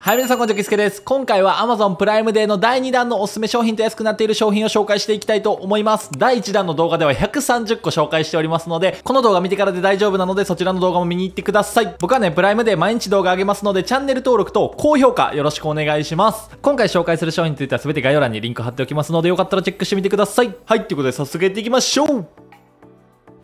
はい、皆さん、こんにちは、キスケです。今回は Amazon プライムデーの第2弾のおすすめ商品と安くなっている商品を紹介していきたいと思います。第1弾の動画では130個紹介しておりますので、この動画見てからで大丈夫なので、そちらの動画も見に行ってください。僕はね、プライムデー毎日動画あげますので、チャンネル登録と高評価よろしくお願いします。今回紹介する商品については全て概要欄にリンク貼っておきますので、よかったらチェックしてみてください。はい、ということで早速やっていきましょう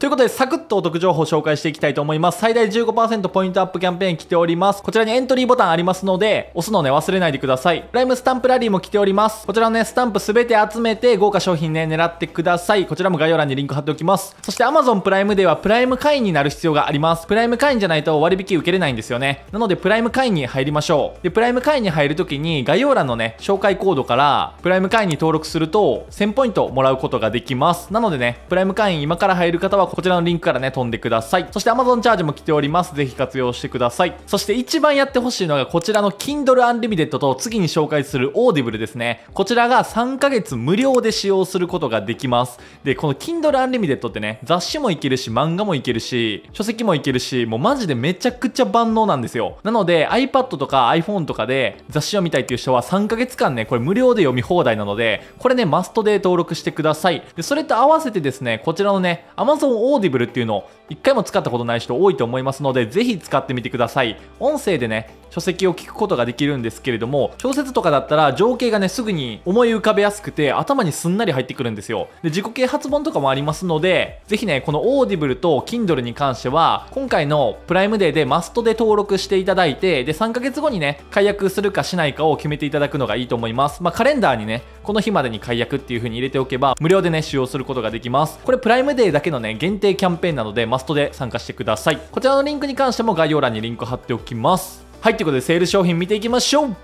ということで、サクッとお得情報を紹介していきたいと思います。最大15%ポイントアップキャンペーン来ております。こちらにエントリーボタンありますので、押すのね、忘れないでください。プライムスタンプラリーも来ております。こちらのね、スタンプすべて集めて、豪華商品ね、狙ってください。こちらも概要欄にリンク貼っておきます。そして Amazon プライムでは、プライム会員になる必要があります。プライム会員じゃないと割引受けれないんですよね。なので、プライム会員に入りましょう。で、プライム会員に入るときに、概要欄のね、紹介コードから、プライム会員に登録すると、1000ポイントもらうことができます。なのでね、プライム会員今から入る方は、こちらのリンクからね、飛んでください。そして Amazon チャージも来ております。ぜひ活用してください。そして一番やってほしいのが、こちらの Kindle Unlimited と次に紹介する Audible ですね。こちらが3ヶ月無料で使用することができます。で、この Kindle Unlimited ってね、雑誌もいけるし、漫画もいけるし、書籍もいけるし、もうマジでめちゃくちゃ万能なんですよ。なので、iPad とか iPhone とかで雑誌を見たいっていう人は3ヶ月間ね、これ無料で読み放題なので、これね、マストで登録してください。で、それと合わせてですね、こちらのね、Amazon オーディブルっていうのを1回も使ったことない人多いと思いますので、ぜひ使ってみてください。音声でね、書籍を聞くことができるんですけれども、小説とかだったら情景がね、すぐに思い浮かべやすくて、頭にすんなり入ってくるんですよ。で、自己啓発本とかもありますので、ぜひね、このオーディブルと Kindle に関しては、今回のプライムデーでマストで登録していただいて、で、3ヶ月後にね、解約するかしないかを決めていただくのがいいと思います。まあ、カレンダーにね、この日までに解約っていう風に入れておけば、無料でね、使用することができます。これプライムデーだけのね、限定キャンペーンなのでマストで参加してくださいこちらのリンクに関しても概要欄にリンク貼っておきますはいということでセール商品見ていきましょう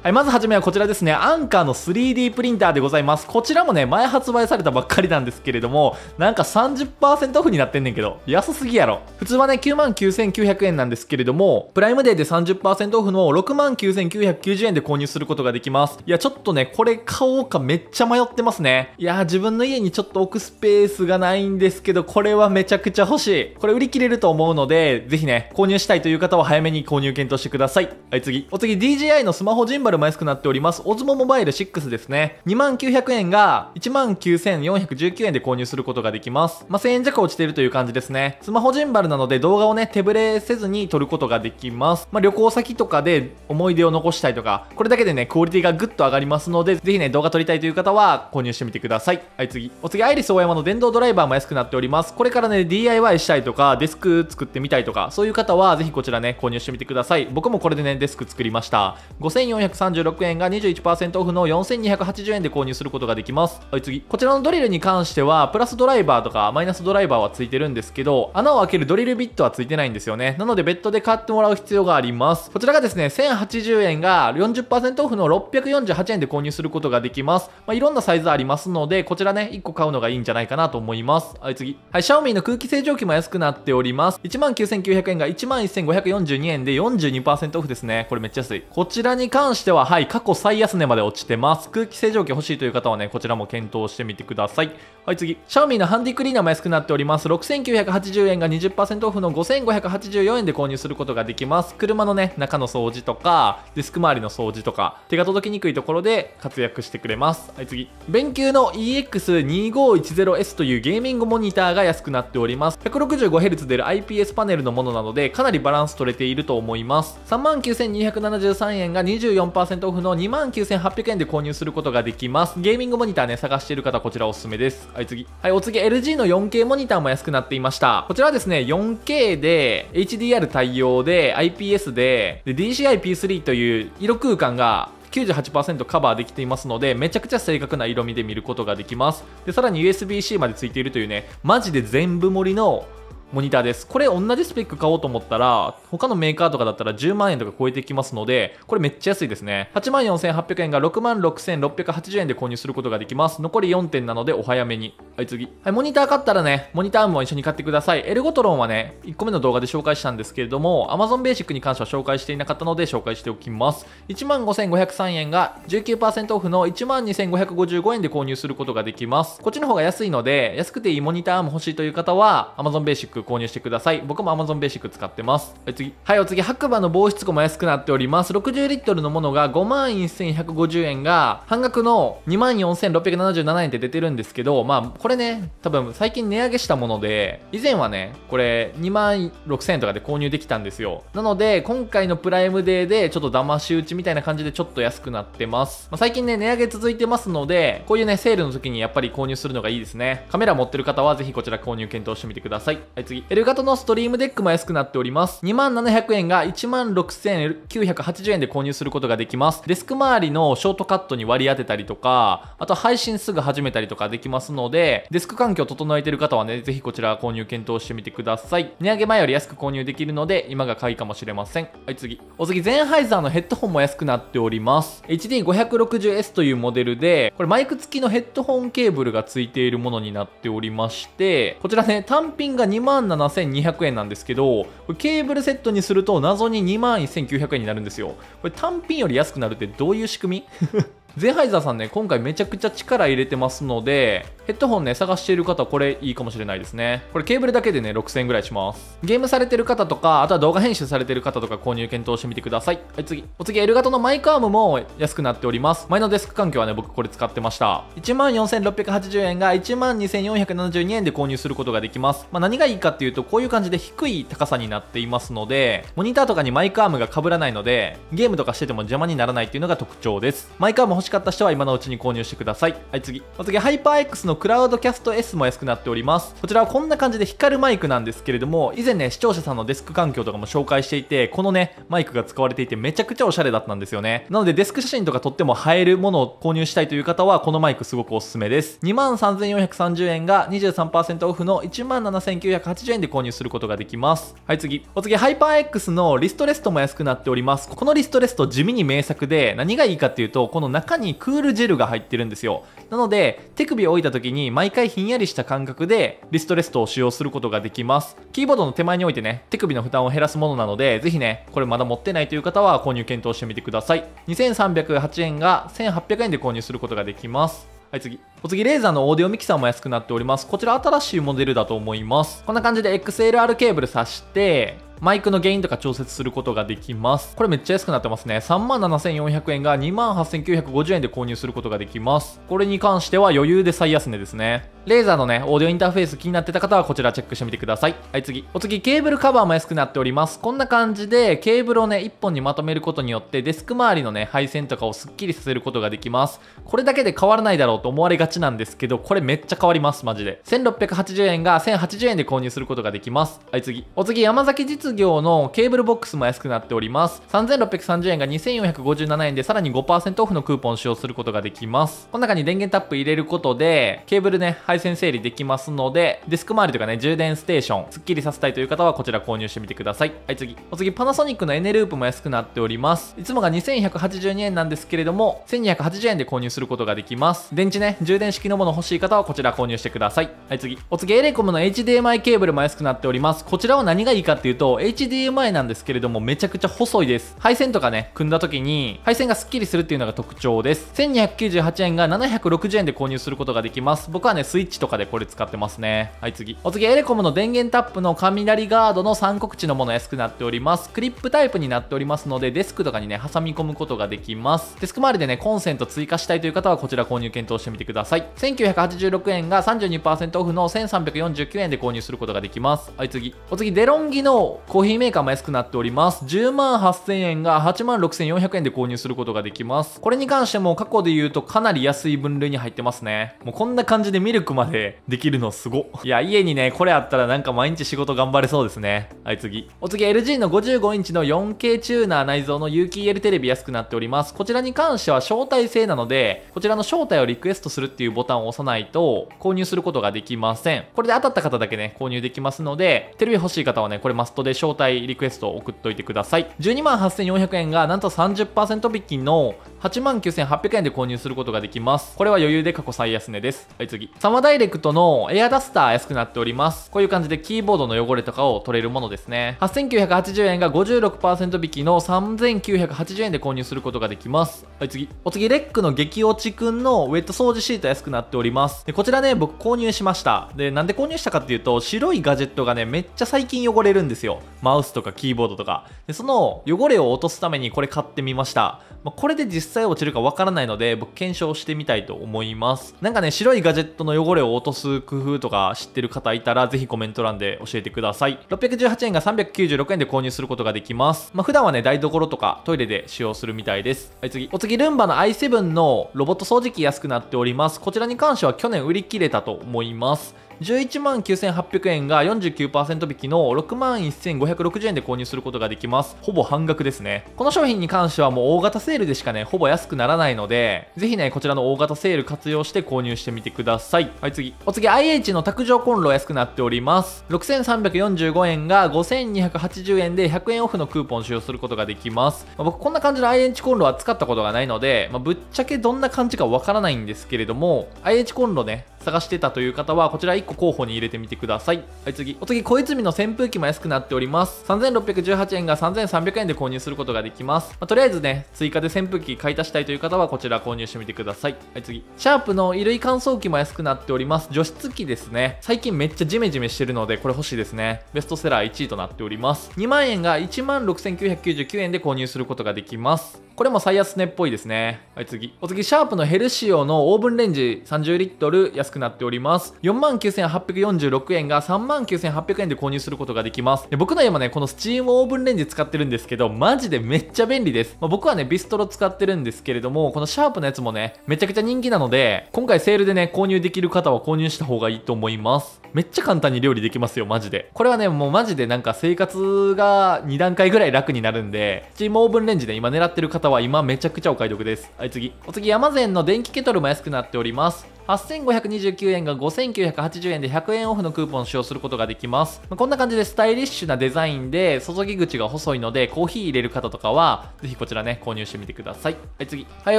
はい、まずはじめはこちらですね、アンカーの 3D プリンターでございます。こちらもね、前発売されたばっかりなんですけれども、なんか30%オフになってんねんけど、安すぎやろ。普通はね、99,900円なんですけれども、プライムデーで30%オフの69,990円で購入することができます。いや、ちょっとね、これ買おうかめっちゃ迷ってますね。いや、自分の家にちょっと置くスペースがないんですけど、これはめちゃくちゃ欲しい。これ売り切れると思うので、ぜひね、購入したいという方は早めに購入検討してください。はい、次。お次、DJI のスマホジンババルも安くなっております。オズモモバイル6ですね。2900円が19,419円で購入することができます。まあ、1000円弱落ちているという感じですね。スマホジンバルなので動画をね、手ぶれせずに撮ることができます。まあ、旅行先とかで思い出を残したいとか、これだけでね、クオリティがぐっと上がりますので、ぜひね、動画撮りたいという方は購入してみてください。はい、次。お次、アイリス大山の電動ドライバーも安くなっております。これからね、DIY したいとか、デスク作ってみたいとか、そういう方はぜひこちらね、購入してみてください。僕もこれでね、デスク作りました。5 3 6円が21%オフの4280円で購入することができます。はい、次。こちらのドリルに関しては、プラスドライバーとかマイナスドライバーはついてるんですけど、穴を開けるドリルビットはついてないんですよね。なので、別途で買ってもらう必要があります。こちらがですね、1080円が40%オフの648円で購入することができます。まあ、いろんなサイズありますので、こちらね、1個買うのがいいんじゃないかなと思います。はい、次。はい、シャオミの空気清浄機も安くなっております。19,900円が11,542円で42%オフですね。これめっちゃ安い。こちらに関してては、はい、過去最安値まで落ちてます。空気清浄機欲しいという方はね、こちらも検討してみてください。はい、次。シャオミのハンディクリーナーも安くなっております。6980円が20%オフの5584円で購入することができます。車のね、中の掃除とか、ディスク周りの掃除とか、手が届きにくいところで活躍してくれます。はい、次。勉強の EX2510S というゲーミングモニターが安くなっております。165Hz 出る IPS パネルのものなので、かなりバランス取れていると思います。39,273円が24% 70%オフの29,800円で購入することができます。ゲーミングモニターね、探している方、こちらおすすめです。はい、次。はい、お次、LG の 4K モニターも安くなっていました。こちらはですね、4K で、HDR 対応で、IPS で、で DCI-P3 という色空間が98%カバーできていますので、めちゃくちゃ正確な色味で見ることができます。で、さらに USB-C までついているというね、マジで全部盛りのモニターです。これ同じスペック買おうと思ったら、他のメーカーとかだったら10万円とか超えてきますので、これめっちゃ安いですね。84,800円が66,680円で購入することができます。残り4点なのでお早めに。はい、次。はい、モニター買ったらね、モニターも一緒に買ってください。エルゴトロンはね、1個目の動画で紹介したんですけれども、Amazon Basic に関しては紹介していなかったので紹介しておきます。15,503円が19%オフの12,555円で購入することができます。こっちの方が安いので、安くていいモニターも欲しいという方は、Amazon Basic ッ購入してください。僕も Amazon ベーシック使ってます。はい、次。はい、お次。白馬の防湿庫も安くなっております。60リットルのものが51,150円が、半額の24,677円って出てるんですけど、まあ、これね、多分最近値上げしたもので、以前はね、これ26,000円とかで購入できたんですよ。なので、今回のプライムデーで、ちょっと騙し討ちみたいな感じでちょっと安くなってます。まあ、最近ね、値上げ続いてますので、こういうね、セールの時にやっぱり購入するのがいいですね。カメラ持ってる方はぜひこちら購入検討してみてください。はい次。エルガトのストリームデックも安くなっております。2700円が16,980円で購入することができます。デスク周りのショートカットに割り当てたりとか、あと配信すぐ始めたりとかできますので、デスク環境を整えてる方はね、ぜひこちら購入検討してみてください。値上げ前より安く購入できるので、今が買いかもしれません。はい、次。お次、ゼンハイザーのヘッドホンも安くなっております。HD560S というモデルで、これマイク付きのヘッドホンケーブルが付いているものになっておりまして、こちらね、単品が2万万7200円なんですけど、ケーブルセットにすると謎に2万1900円になるんですよ。これ単品より安くなるってどういう仕組み ゼンハイザーさんね、今回めちゃくちゃ力入れてますので、ヘッドホンね、探している方これいいかもしれないですね。これケーブルだけでね、6000円ぐらいします。ゲームされてる方とか、あとは動画編集されてる方とか購入検討してみてください。はい、次。お次、L 型のマイクアームも安くなっております。前のデスク環境はね、僕これ使ってました。14,680円が12,472円で購入することができます。まあ、何がいいかっていうと、こういう感じで低い高さになっていますので、モニターとかにマイクアームが被らないので、ゲームとかしてても邪魔にならないっていうのが特徴です。マイクアーム欲ししかった人は今のうちに購入してください。はい、次。お次、ハイパー X のクラウドキャスト S も安くなっております。こちらはこんな感じで光るマイクなんですけれども、以前ね、視聴者さんのデスク環境とかも紹介していて、このね、マイクが使われていてめちゃくちゃおしゃれだったんですよね。なのでデスク写真とか撮っても映えるものを購入したいという方は、このマイクすごくおすすめです。23,430円が23%オフの17,980円で購入することができます。はい、次。お次、ハイパー X のリストレストも安くなっております。このリストレスト地味に名作で、何がいいかっていうと、この中にクールジェルが入ってるんですよなので手首を置いた時に毎回ひんやりした感覚でリストレストを使用することができますキーボードの手前に置いてね手首の負担を減らすものなのでぜひねこれまだ持ってないという方は購入検討してみてください2308円が1800円で購入することができますはい、次。お次、レーザーのオーディオミキサーも安くなっております。こちら新しいモデルだと思います。こんな感じで XLR ケーブル挿して、マイクの原因とか調節することができます。これめっちゃ安くなってますね。37,400円が28,950円で購入することができます。これに関しては余裕で最安値ですね。レーザーのね、オーディオインターフェース気になってた方はこちらチェックしてみてください。はい、次。お次、ケーブルカバーも安くなっております。こんな感じで、ケーブルをね、1本にまとめることによって、デスク周りのね、配線とかをスッキリさせることができます。これだけで変わらないだろうと思われがちなんですけど、これめっちゃ変わります、マジで。1680円が1080円で購入することができます。はい、次。お次、山崎実ス業のケーブルボックスも安くなっております。3630円が2457円でさらに5%オフのクーポンを使用することができます。この中に電源タップ入れることで、ケーブルね、配線整理できますので、デスク周りとかね、充電ステーション、スッキリさせたいという方はこちら購入してみてください。はい、次。お次、パナソニックのエネループも安くなっております。いつもが2182円なんですけれども、1280円で購入することができます。電池ね、充電式のもの欲しい方はこちら購入してください。はい、次。お次、エレコムの HDMI ケーブルも安くなっております。こちらは何がいいかっていうと、HDMI なんですけれどもめちゃくちゃ細いです配線とかね組んだ時に配線がスッキリするっていうのが特徴です1298円が760円で購入することができます僕はねスイッチとかでこれ使ってますねはい次お次エレコムの電源タップの雷ガードの三国地のもの安くなっておりますクリップタイプになっておりますのでデスクとかにね挟み込むことができますデスク周りでねコンセント追加したいという方はこちら購入検討してみてください1986円が32%オフの1349円で購入することができますはい次お次デロンギのコーヒーメーカーも安くなっております。10万8000円が8万6400円で購入することができます。これに関しても過去で言うとかなり安い分類に入ってますね。もうこんな感じでミルクまでできるのすご。いや、家にね、これあったらなんか毎日仕事頑張れそうですね。はい、次。お次、LG の55インチの 4K チューナー内蔵の有機 EL テレビ安くなっております。こちらに関しては招待制なので、こちらの招待をリクエストするっていうボタンを押さないと購入することができません。これで当たった方だけね、購入できますので、テレビ欲しい方はね、これマストで招待リクエストを送っておいてください。12万8400円がなんと30%引きの8万9800円で購入することができます。これは余裕で過去最安値です。はい、次。サマダイレクトのエアダスター安くなっております。こういう感じでキーボードの汚れとかを取れるものですね。8980円が56%引きの3980円で購入することができます。はい、次。お次、レックの激落ちくんのウェット掃除シート安くなっております。でこちらね、僕購入しました。で、なんで購入したかっていうと、白いガジェットがね、めっちゃ最近汚れるんですよ。マウスとかキーボードとか。で、その汚れを落とすためにこれ買ってみました。まあ、これで実際落ちるかわからないので、僕検証してみたいと思います。なんかね、白いガジェットの汚れを落とす工夫とか知ってる方いたら、ぜひコメント欄で教えてください。618円が396円で購入することができます。まあ、普段はね、台所とかトイレで使用するみたいです。はい、次。お次、ルンバの i7 のロボット掃除機安くなっております。こちらに関しては去年売り切れたと思います。11万9800円が49%引きの6万1560円で購入することができますほぼ半額ですねこの商品に関してはもう大型セールでしかねほぼ安くならないのでぜひねこちらの大型セール活用して購入してみてくださいはい次お次 IH の卓上コンロ安くなっております6345円が5280円で100円オフのクーポン使用することができます、まあ、僕こんな感じの IH コンロは使ったことがないので、まあ、ぶっちゃけどんな感じかわからないんですけれども IH コンロね探してたという方はこちら1個候補に入れてみてくださいはい次お次小泉の扇風機も安くなっております3618円が3300円で購入することができます、まあ、とりあえずね追加で扇風機買い足したいという方はこちら購入してみてくださいはい次シャープの衣類乾燥機も安くなっております除湿機ですね最近めっちゃジメジメしてるのでこれ欲しいですねベストセラー1位となっております2万円が1 6999円で購入することができますこれも最安値っぽいですね。はい、次。お次、シャープのヘルシオのオーブンレンジ30リットル安くなっております。49,846円が39,800円で購入することができます。で僕の家もね、このスチームオーブンレンジ使ってるんですけど、マジでめっちゃ便利です。まあ、僕はね、ビストロ使ってるんですけれども、このシャープのやつもね、めちゃくちゃ人気なので、今回セールでね、購入できる方は購入した方がいいと思います。めっちゃ簡単に料理できますよ、マジで。これはね、もうマジでなんか生活が2段階ぐらい楽になるんで、スチームオーブンレンジで、今狙ってる方方は今めちゃくちゃお買い得です。はい、次。お次、山善の電気ケトルも安くなっております。8529円が5980円で100円オフのクーポンを使用することができます。まあ、こんな感じでスタイリッシュなデザインで、注ぎ口が細いので、コーヒー入れる方とかは、ぜひこちらね、購入してみてください。はい、次。はい、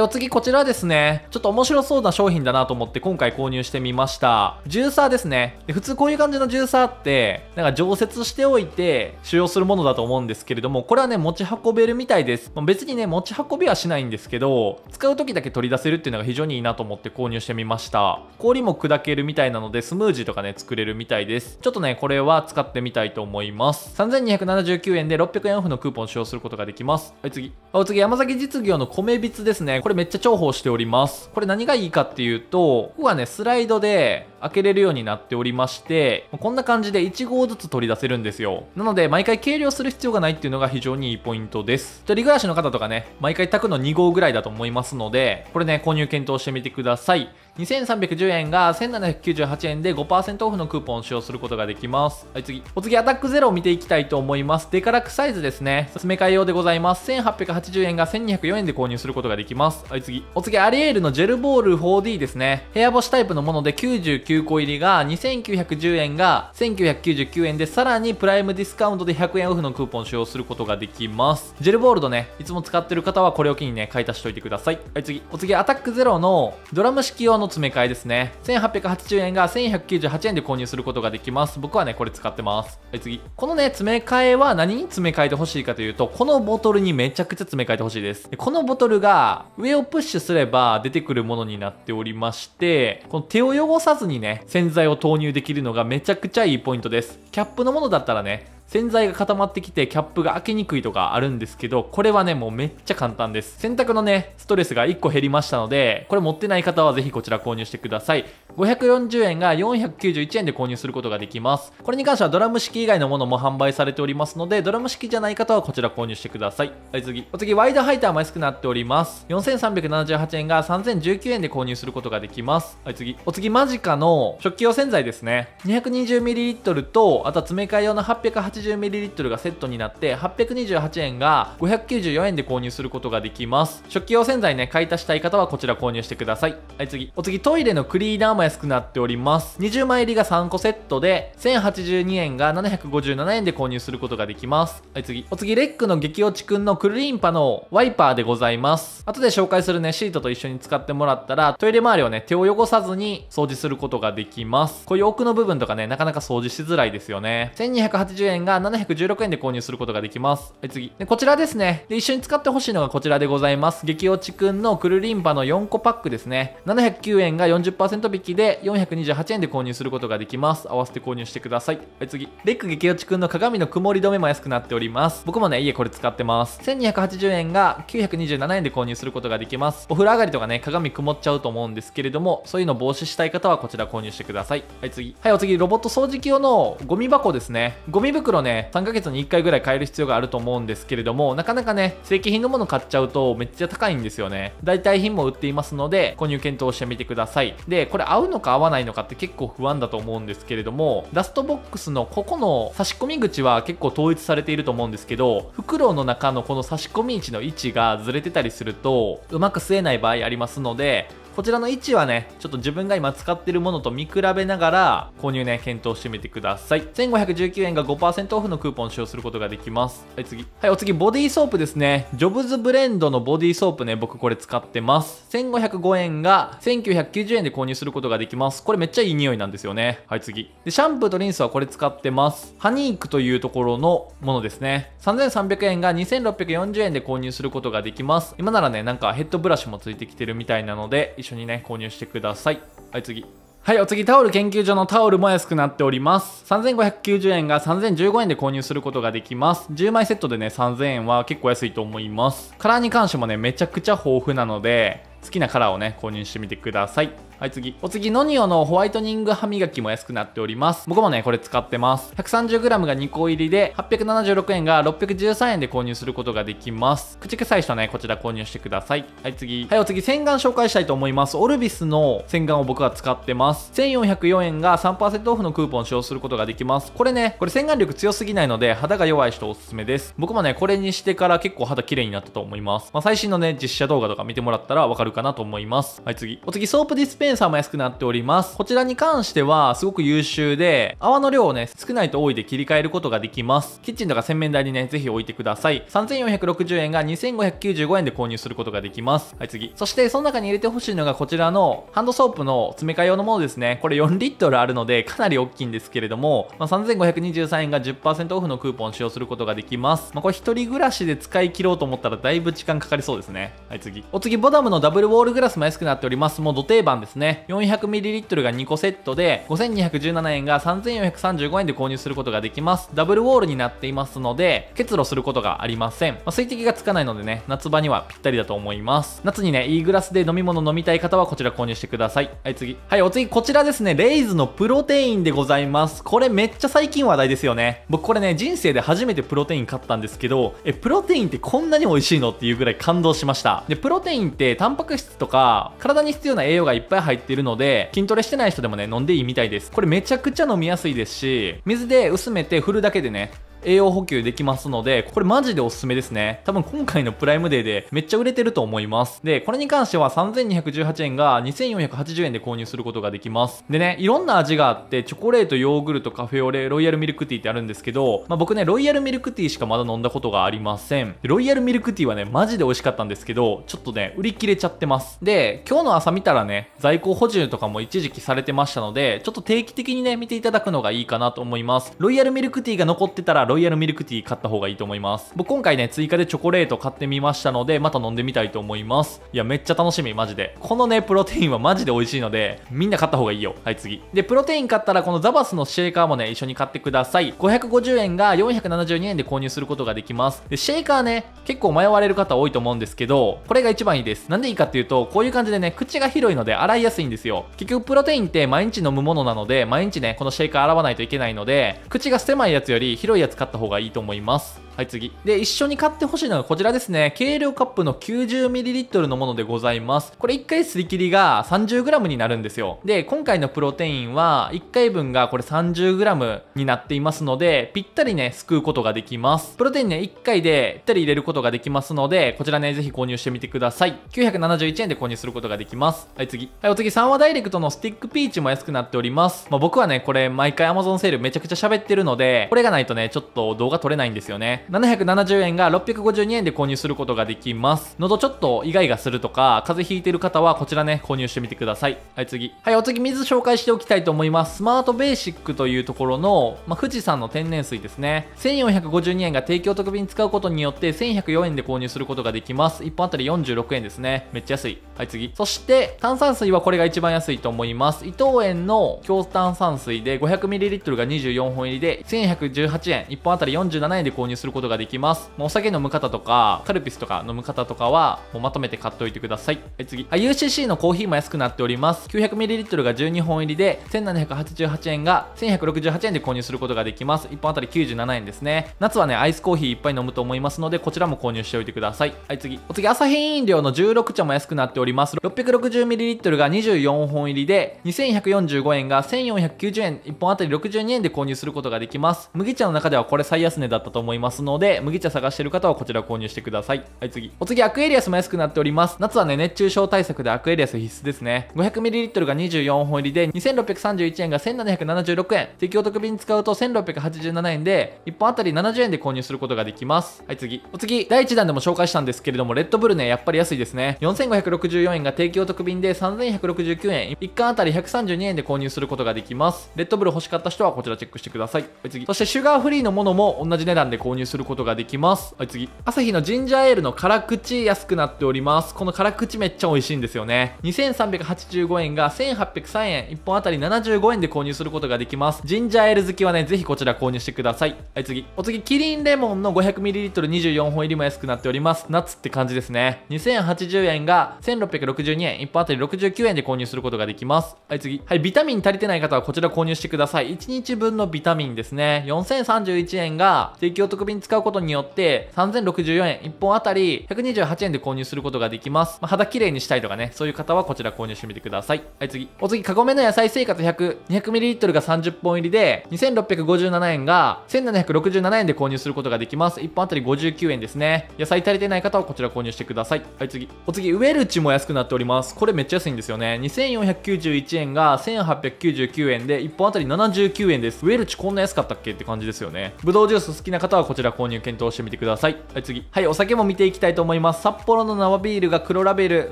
お次こちらですね。ちょっと面白そうな商品だなと思って、今回購入してみました。ジューサーですね。で普通こういう感じのジューサーって、なんか常設しておいて、使用するものだと思うんですけれども、これはね、持ち運べるみたいです。まあ、別にね、持ち運びはしないんですけど、使う時だけ取り出せるっていうのが非常にいいなと思って購入してみました。した氷も砕けるみたいなのでスムージーとかね作れるみたいですちょっとねこれは使ってみたいと思います3279円で600円オフのクーポンを使用することができますはい次お次山崎実業の米びつですねこれめっちゃ重宝しておりますこれ何がいいかっていうとここはねスライドで開けれるようになっておりまして、こんな感じで1号ずつ取り出せるんですよ。なので、毎回計量する必要がないっていうのが非常にいいポイントです。一人暮らしの方とかね、毎回炊くの2号ぐらいだと思いますので、これね、購入検討してみてください。2310円が1798円で5%オフのクーポンを使用することができます。はい、次。お次、アタックゼロを見ていきたいと思います。デカラックサイズですね。詰め替え用でございます。1880円が1204円で購入することができます。はい、次。お次、アリエールのジェルボール 4D ですね。部屋干しタイプのもので99 9個入りが2910円が1999円でさらにプライムディスカウントで100円オフのクーポンを使用することができますジェルボールドねいつも使ってる方はこれを機にね買い足しといてくださいはい次お次アタックゼロのドラム式用の詰め替えですね1880円が1198円で購入することができます僕はねこれ使ってますはい次このね詰め替えは何に詰め替えてほしいかというとこのボトルにめちゃくちゃ詰め替えてほしいですでこのボトルが上をプッシュすれば出てくるものになっておりましてこの手を汚さずにね、洗剤を投入できるのがめちゃくちゃいいポイントです。キャップのものだったらね、洗剤が固まってきてキャップが開けにくいとかあるんですけど、これはね、もうめっちゃ簡単です。洗濯のね、ストレスが1個減りましたので、これ持ってない方はぜひこちら購入してください。540円が491円で購入することができます。これに関してはドラム式以外のものも販売されておりますので、ドラム式じゃない方はこちら購入してください。はい、次。お次、ワイドハイターも安くなっております。4378円が3019円で購入することができます。はい、次。お次、マジカの食器用洗剤ですね。220ml と、あとは詰め替え用の880 880ml がセットになって828円が594円で購入することができます食器用洗剤ね買い足したい方はこちら購入してくださいはい次お次トイレのクリーナーも安くなっております20枚入りが3個セットで1082円が757円で購入することができますはい次お次レックの激落ちくんのクリーンパのワイパーでございます後で紹介するねシートと一緒に使ってもらったらトイレ周りをね手を汚さずに掃除することができますこういう奥の部分とかねなかなか掃除しづらいですよね1280円がが716円で購入することができます。はい、次。で、こちらですね。で、一緒に使ってほしいのがこちらでございます。激落ちくんのクルリンぱの4個パックですね。709円が40%引きで428円で購入することができます。合わせて購入してください。はい、次。レック激落ちくんの鏡の曇り止めも安くなっております。僕もね、家これ使ってます。1280円が927円で購入することができます。お風呂上がりとかね、鏡曇っちゃうと思うんですけれども、そういうの防止したい方はこちら購入してください。はい、次。はい、お次。ロボット掃除機用のゴミ箱ですね。ゴミ袋をね、3ヶ月に1回ぐらい買える必要があると思うんですけれども、なかなかね、正規品のもの買っちゃうとめっちゃ高いんですよね。代替品も売っていますので、購入検討してみてください。で、これ合うのか合わないのかって結構不安だと思うんですけれども、ダストボックスのここの差し込み口は結構統一されていると思うんですけど、袋の中のこの差し込み位置の位置がずれてたりすると、うまく吸えない場合ありますので、こちらの位置はね、ちょっと自分が今使ってるものと見比べながら、購入ね、検討してみてください。1519円が5%オフのクーポンを使用することができます。はい、次。はい、お次、ボディーソープですね。ジョブズブレンドのボディーソープね、僕これ使ってます。1505円が1990円で購入することができます。これめっちゃいい匂いなんですよね。はい、次。で、シャンプーとリンスはこれ使ってます。ハニークというところのものですね。3300円が2640円で購入することができます。今ならね、なんかヘッドブラシもついてきてるみたいなので、一緒にね、購入してください。はい、次。はい、お次、タオル研究所のタオルも安くなっております。3590円が3015円で購入することができます。10枚セットでね、3000円は結構安いと思います。カラーに関してもね、めちゃくちゃ豊富なので、好きなカラーをね、購入してみてください。はい次お次ノニオのホワイトニング歯磨きも安くなっております僕もねこれ使ってます 130g が2個入りで876円が613円で購入することができます口臭い人はねこちら購入してくださいはい次はいお次洗顔紹介したいと思いますオルビスの洗顔を僕は使ってます1404円が3%オフのクーポン使用することができますこれねこれ洗顔力強すぎないので肌が弱い人おすすめです僕もねこれにしてから結構肌綺麗になったと思います、まあ、最新のね実写動画とか見てもらったらわかるかなと思いますはい次お次ソープディスペンセンサーも安くなっております。こちらに関してはすごく優秀で、泡の量をね、少ないと多いで切り替えることができます。キッチンとか洗面台にね、ぜひ置いてください。3460円が2595円で購入することができます。はい、次。そして、その中に入れてほしいのがこちらのハンドソープの詰め替え用のものですね。これ4リットルあるので、かなり大きいんですけれども、まあ、3523円が10%オフのクーポンを使用することができます。まあ、これ1人暮らしで使い切ろうと思ったらだいぶ時間かかりそうですね。はい、次。お次、ボダムのダブルウォールグラスも安くなっております。もう土定番ですね 400ml が2個セットで5217円が3435円で購入することができますダブルウォールになっていますので結露することがありません、まあ、水滴がつかないのでね夏場にはぴったりだと思います夏にねいいグラスで飲み物飲みたい方はこちら購入してくださいはい次はいお次こちらですねレイズのプロテインでございますこれめっちゃ最近話題ですよね僕これね人生で初めてプロテイン買ったんですけどえプロテインってこんなに美味しいのっていうぐらい感動しましたでプロテインってタンパク質とか体に必要な栄養がいっぱい入っているので筋トレしてない人でもね飲んでいいみたいですこれめちゃくちゃ飲みやすいですし水で薄めて振るだけでね栄養補給できますので、これマジでおすすめですね。多分今回のプライムデーでめっちゃ売れてると思います。で、これに関しては3218円が2480円で購入することができます。でね、いろんな味があって、チョコレート、ヨーグルト、カフェオレ、ロイヤルミルクティーってあるんですけど、まあ、僕ね、ロイヤルミルクティーしかまだ飲んだことがありません。ロイヤルミルクティーはね、マジで美味しかったんですけど、ちょっとね、売り切れちゃってます。で、今日の朝見たらね、在庫補充とかも一時期されてましたので、ちょっと定期的にね、見ていただくのがいいかなと思います。ロイヤルミルクティーが残ってたら、ロイヤルミルクティー買った方がいいと思います。僕今回ね、追加でチョコレート買ってみましたので、また飲んでみたいと思います。いや、めっちゃ楽しみ、マジで。このね、プロテインはマジで美味しいので、みんな買った方がいいよ。はい、次。で、プロテイン買ったら、このザバスのシェーカーもね、一緒に買ってください。550円が472円で購入することができます。で、シェーカーね、結構迷われる方多いと思うんですけど、これが一番いいです。なんでいいかっていうと、こういう感じでね、口が広いので洗いやすいんですよ。結局、プロテインって毎日飲むものなので、毎日ね、このシェーカー洗わないといけないので、口が狭いやつより広いやつ使った方がいいと思いますはい次で一緒に買ってほしいのがこちらですね軽量カップの 90ml のものでございますこれ1回すり切りが 30g になるんですよで今回のプロテインは1回分がこれ 30g になっていますのでぴったりねすくうことができますプロテインね1回でぴったり入れることができますのでこちらねぜひ購入してみてください971円で購入することができますはい次はいお次3話ダイレクトのスティックピーチも安くなっております、まあ、僕はねこれ毎回 Amazon セールめちゃくちゃ喋ってるのでこれがないとねちょっと動画撮れないんですよね770円が652円で購入することができます喉ちょっとイガイガするとか風邪ひいてる方はこちらね購入してみてくださいはい次はいお次水紹介しておきたいと思いますスマートベーシックというところの、まあ、富士山の天然水ですね1452円が提供特便に使うことによって1104円で購入することができます1本あたり46円ですねめっちゃ安いはい、次。そして、炭酸水はこれが一番安いと思います。伊藤園の強炭酸水で 500ml が24本入りで、1118円、1本あたり47円で購入することができます。もうお酒飲む方とか、カルピスとか飲む方とかは、もうまとめて買っておいてください。はい、次。あ、UCC のコーヒーも安くなっております。900ml が12本入りで、1788円が1168円で購入することができます。1本あたり97円ですね。夏はね、アイスコーヒーいっぱい飲むと思いますので、こちらも購入しておいてください。はい、次。お次、朝日飲料の16茶も安くなっております。ります 660ml が24本入りで2145円が1490円1本あたり62円で購入することができます麦茶の中ではこれ最安値だったと思いますので麦茶探している方はこちら購入してくださいはい次お次アクエリアスも安くなっております夏はね熱中症対策でアクエリアス必須ですね 500ml が24本入りで2631円が1776円適用特便使うと1687円で1本あたり70円で購入することができますはい次お次第1弾でも紹介したんですけれどもレッドブルねやっぱり安いですね4560 164円が提供特便で3169円、1巻あたり132円で購入することができます。レッドブル欲しかった人はこちらチェックしてください。はい次。そしてシュガーフリーのものも同じ値段で購入することができます。はい次。朝日のジンジャーエールの辛口安くなっております。この辛口めっちゃ美味しいんですよね。2385円が1803円、1本あたり75円で購入することができます。ジンジャーエール好きはね、ぜひこちら購入してください。はい次。お次、キリンレモンの 500ml24 本入りも安くなっております。夏って感じですね。2080円が1662円、1本あたり69円で購入することができます。はい、次。はい、ビタミン足りてない方はこちら購入してください。1日分のビタミンですね。4031円が提供特便使うことによって、3064円、1本あたり128円で購入することができます。まあ、肌きれいにしたいとかね、そういう方はこちら購入してみてください。はい、次。お次、カゴメの野菜生活100、200ml が30本入りで、2657円が1767円で購入することができます。1本あたり59円ですね。野菜足りてない方はこちら購入してください。はい、次。お次、ウェルチも安くなっております。これめっちゃ安いんですよね。2491円が1899円で、1本あたり79円です。ウェルチこんな安かったっけって感じですよね。ぶどうジュース好きな方はこちら購入検討してみてください。はい、次。はい、お酒も見ていきたいと思います。札幌の生ビールが黒ラベル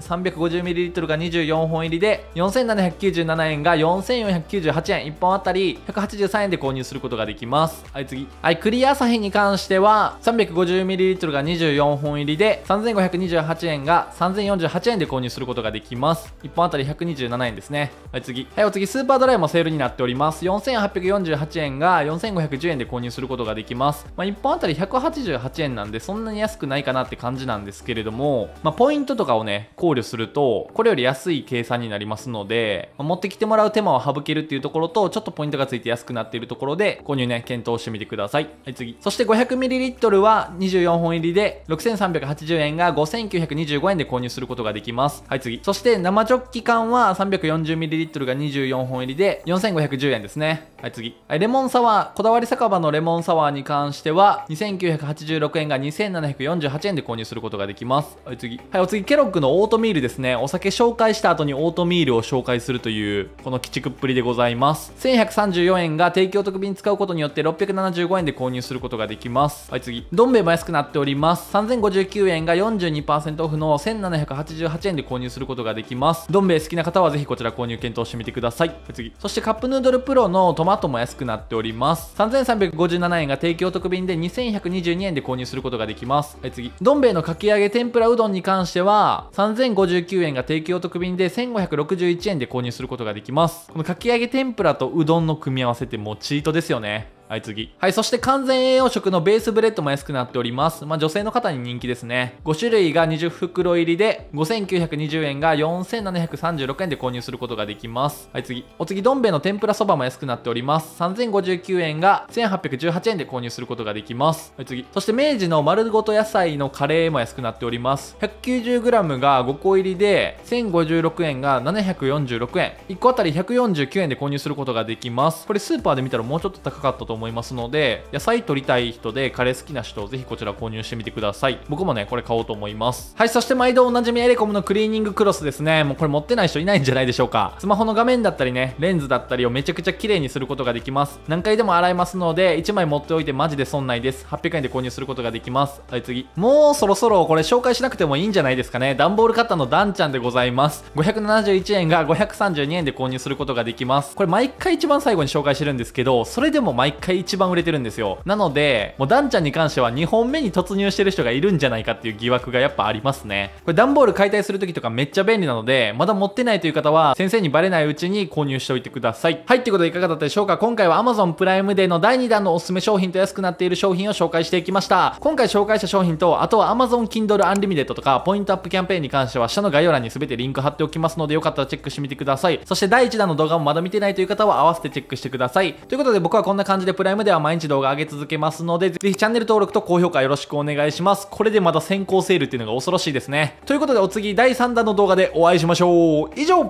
350ml が24本入りで、4797円が4498円、1本あたり183円で購入することができます。はい、次。はい、クリアサヒに関しては、350ml が24本入りで、3528円が3048円でで購入することができます。1本あたり127円ですね。はい、次。はい、お次、スーパードライもセールになっております。4848円が4510円で購入することができます。まあ、1本あたり188円なんで、そんなに安くないかなって感じなんですけれども、まあ、ポイントとかをね、考慮すると、これより安い計算になりますので、まあ、持ってきてもらう手間を省けるっていうところと、ちょっとポイントがついて安くなっているところで、購入ね、検討してみてください。はい、次。そして 500ml は24本入りで、6380円が5925円で購入することができます。ます。はい、次。そして生ジョッキ缶は 340ml が24本入りで4510円ですね。はい、次。はい、レモンサワー、こだわり酒場のレモンサワーに関しては2986円が2748円で購入することができます。はい、次。はい、お次、ケロックのオートミールですね。お酒紹介した後にオートミールを紹介するという、この鬼畜っぷりでございます。1134円が提供特便使うことによって675円で購入することができます。はい、次。どん兵衛も安くなっております。3059円が42%オフの1788チェで購入することができますどん兵衛好きな方はぜひこちら購入検討してみてください次そしてカップヌードルプロのトマトも安くなっております3357円が提供特便で2122円で購入することができますはい次どん兵衛のかき揚げ天ぷらうどんに関しては3059円が提供特便で1561円で購入することができますこのかき揚げ天ぷらとうどんの組み合わせってもうチートですよねはい、次。はい、そして完全栄養食のベースブレッドも安くなっております。まあ、女性の方に人気ですね。5種類が20袋入りで、5920円が4736円で購入することができます。はい、次。お次、どん兵衛の天ぷらそばも安くなっております。3059円が1818円で購入することができます。はい、次。そして、明治の丸ごと野菜のカレーも安くなっております。190g が5個入りで、1056円が746円。1個あたり149円で購入することができます。これ、スーパーで見たらもうちょっと高かったと思いますので、野菜取りたい人でカレー好きな人、ぜひこちら購入してみてください。僕もね、これ買おうと思います。はい、そして毎度おなじみエレコムのクリーニングクロスですね。もうこれ持ってない人いないんじゃないでしょうか。スマホの画面だったりね、レンズだったりをめちゃくちゃ綺麗にすることができます。何回でも洗えますので、1枚持っておいてマジで損ないです。800円で購入することができます。はい、次。もうそろそろこれ紹介しなくてもいいんじゃないですかね。段ボールカッターのダンちゃんでございます。571円が532円で購入することができます。これ毎回一番最後に紹介してるんですけど、それでも毎回回一番売れてるんですよなのでもうダンちゃんに関しては2本目に突入してる人がいるんじゃないかっていう疑惑がやっぱありますねこれ段ボール解体する時とかめっちゃ便利なのでまだ持ってないという方は先生にバレないうちに購入しておいてくださいはいということでいかがだったでしょうか今回は Amazon プライムデーの第2弾のおすすめ商品と安くなっている商品を紹介していきました今回紹介した商品とあとは Amazon Kindle Unlimited とかポイントアップキャンペーンに関しては下の概要欄に全てリンク貼っておきますのでよかったらチェックしてみてくださいそして第1弾の動画もまだ見てないという方は合わせてチェックしてくださいということで僕はこんな感じでプライムでは毎日動画上げ続けますので、ぜひチャンネル登録と高評価よろしくお願いします。これでまた先行セールっていうのが恐ろしいですね。ということでお次第3弾の動画でお会いしましょう。以上